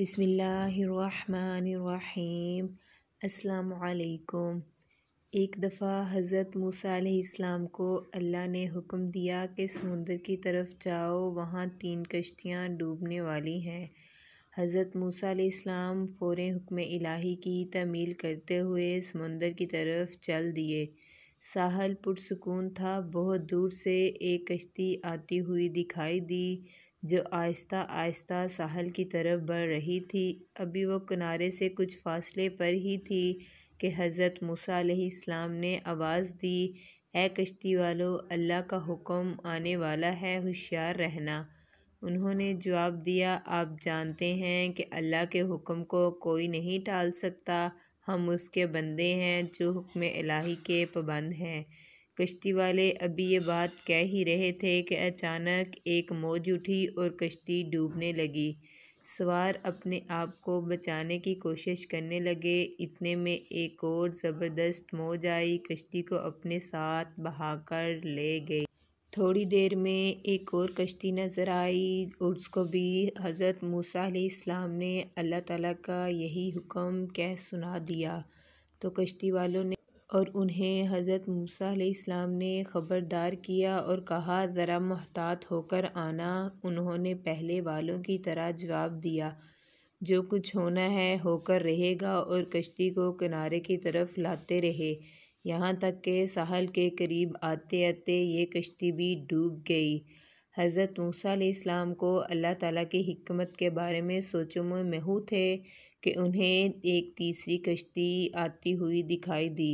बिसमीम् अलकुम एक दफ़ा हज़रत मूसा को अल्लाह ने हुक्म दिया कि समुंदर की तरफ जाओ वहाँ तीन कश्तियाँ डूबने वाली हैं हज़रत मूसा फ़ौर हुक्म इलाही की तमील करते हुए समुंदर की तरफ चल दिए साहल पुरसकून था बहुत दूर से एक कश्ती आती हुई दिखाई दी जो आहिस्ता आहिस्ता साहल की तरफ बढ़ रही थी अभी वो किनारे से कुछ फासले पर ही थी कि हज़रत मूसा ने आवाज़ दी ए कश्ती वालों अल्लाह का हुक्म आने वाला है होशियार रहना उन्होंने जवाब दिया आप जानते हैं कि अल्लाह के हुक्म को कोई नहीं टाल सकता हम उसके बंदे हैं जो हुक्म इलाही के पाबंद हैं कश्ती वाले अभी ये बात कह ही रहे थे कि अचानक एक मौज उठी और कश्ती डूबने लगी सवार अपने आप को बचाने की कोशिश करने लगे इतने में एक और ज़बरदस्त मौज आई कश्ती को अपने साथ बहाकर ले गई थोड़ी देर में एक और कश्ती नज़र आई उसको भी हज़रत मूसा इस्लाम ने अल्लाह ताला का यही हुक्म कह सुना दिया तो कश्ती वालों ने और उन्हें हज़रत मूसा इस्लाम ने ख़बरदार किया और कहा ज़रा महतात होकर आना उन्होंने पहले वालों की तरह जवाब दिया जो कुछ होना है होकर रहेगा और कश्ती को किनारे की तरफ लाते रहे यहाँ तक के साहल के करीब आते आते ये कश्ती भी डूब गई हज़रत मूसा इस्लाम को अल्लाह ताला की हमत के बारे में सोचों में महू थे कि उन्हें एक तीसरी कश्ती आती हुई दिखाई दी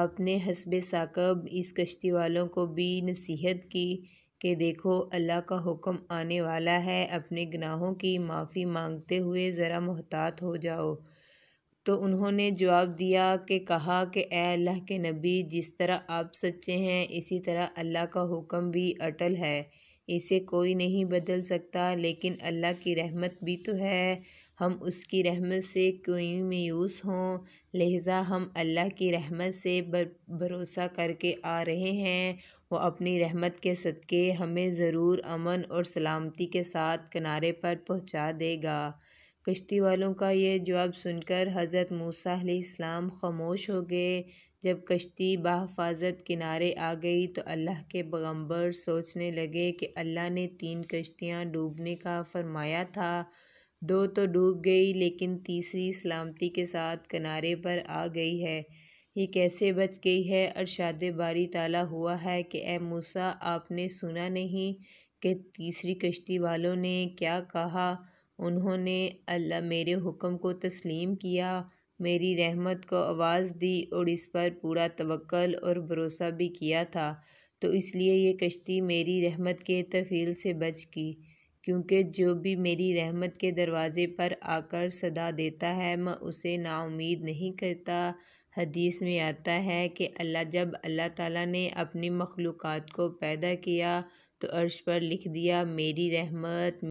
आपने हसब साकब इस कश्ती वालों को भी नसीहत की कि देखो अल्लाह का हुक्म आने वाला है अपने गनाहों की माफ़ी मांगते हुए ज़रा मोहतात हो जाओ तो उन्होंने जवाब दिया कि कहा कि ए अल्लाह के नबी जिस तरह आप सच्चे हैं इसी तरह अल्लाह का हुक्म भी अटल है इसे कोई नहीं बदल सकता लेकिन अल्लाह की रहमत भी तो है हम उसकी रहमत से क्यों मायूस हों लिहाजा हम अल्लाह की रहमत से भरोसा करके आ रहे हैं वो अपनी रहमत के सदक़े हमें ज़रूर अमन और सलामती के साथ किनारे पर पहुंचा देगा कश्ती वालों का ये जवाब सुनकर हज़रत मूसा खामोश हो गए जब कश्ती बाहफाजत किनारे आ गई तो अल्लाह के पगम्बर सोचने लगे कि अल्लाह ने तीन कश्तियाँ डूबने का फरमाया था दो तो डूब गई लेकिन तीसरी सलामती के साथ किनारे पर आ गई है ये कैसे बच गई है और अरशाद बारी ताला हुआ है कि ए मूसा आपने सुना नहीं कि तीसरी कश्ती वालों ने क्या कहा उन्होंने अल्लाह मेरे हुक्म को तस्लीम किया मेरी रहमत को आवाज़ दी और इस पर पूरा तवक्ल और भरोसा भी किया था तो इसलिए ये कश्ती मेरी रहमत के तफ़ील से बच गई क्योंकि जो भी मेरी रहमत के दरवाज़े पर आकर सदा देता है मैं उसे नाउमीद नहीं करता हदीस में आता है कि अल्लाह जब अल्लाह ताला ने अपनी मखलूक़ात को पैदा किया तो अर्श पर लिख दिया मेरी रहमत